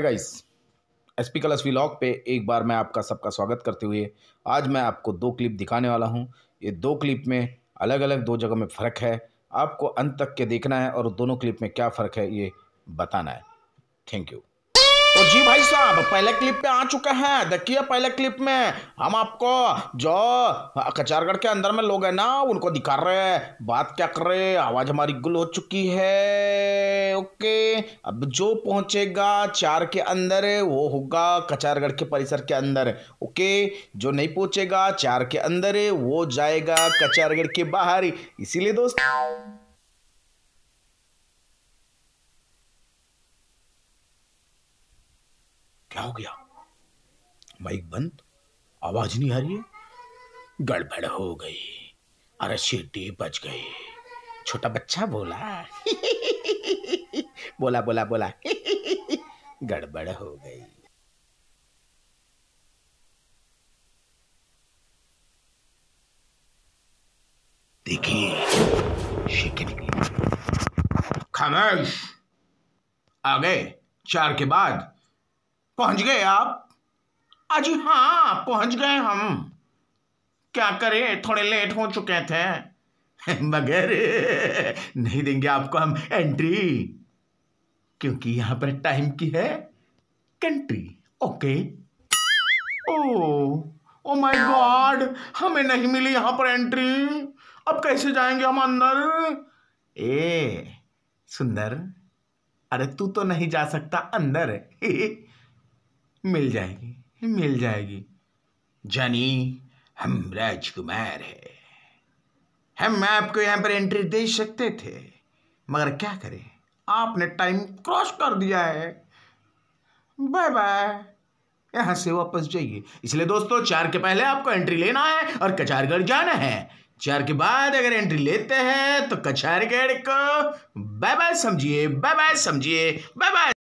guys S P कलस vlog पे एक बार मैं आपका सबका स्वागत करते हुए आज मैं आपको दो क्लिप दिखाने वाला हूँ ये दो क्लिप में अलग अलग दो जगह में फ़र्क है आपको अंत तक के देखना है और दोनों क्लिप में क्या फ़र्क है ये बताना है थैंक यू तो जी भाई साहब पहले क्लिप पे आ चुके हैं देखिए पहले क्लिप में हम आपको जो कचारगढ़ के अंदर में लोग हैं ना उनको दिखा रहे हैं बात क्या कर रहे आवाज हमारी गुल हो चुकी है ओके अब जो पहुंचेगा चार के अंदर वो होगा कचारगढ़ के परिसर के अंदर ओके जो नहीं पहुंचेगा चार के अंदर वो जाएगा कचारगढ़ के बाहर इसीलिए दोस्तों क्या हो गया माइक बंद आवाज नहीं आ रही है गड़बड़ हो गई अरे शेटी बच गई छोटा बच्चा बोला बोला बोला बोला गड़बड़ हो गई देखिए शिकन खामोश गए चार के बाद पहुंच गए आप अजी हाँ पहुंच गए हम क्या करें थोड़े लेट हो चुके थे मगर नहीं देंगे आपको हम एंट्री क्योंकि यहां पर टाइम की है country okay oh oh my God हमें नहीं मिली यहां पर एंट्री अब कैसे जाएंगे हम अंदर ए सुंदर अरे तू तो नहीं जा सकता अंदर मिल जाएगी मिल जाएगी जानी हम राजकुमार है हम आपको यहाँ पर एंट्री दे सकते थे मगर क्या करें आपने टाइम क्रॉस कर दिया है बाय बाय यहाँ से वापस जाइए इसलिए दोस्तों चार के पहले आपको एंट्री लेना है और कचारगढ़ जाना है चार के बाद अगर एंट्री लेते हैं तो कचारगढ़ को बाय बाय समझिए बाय बाय समझिए बाय बाय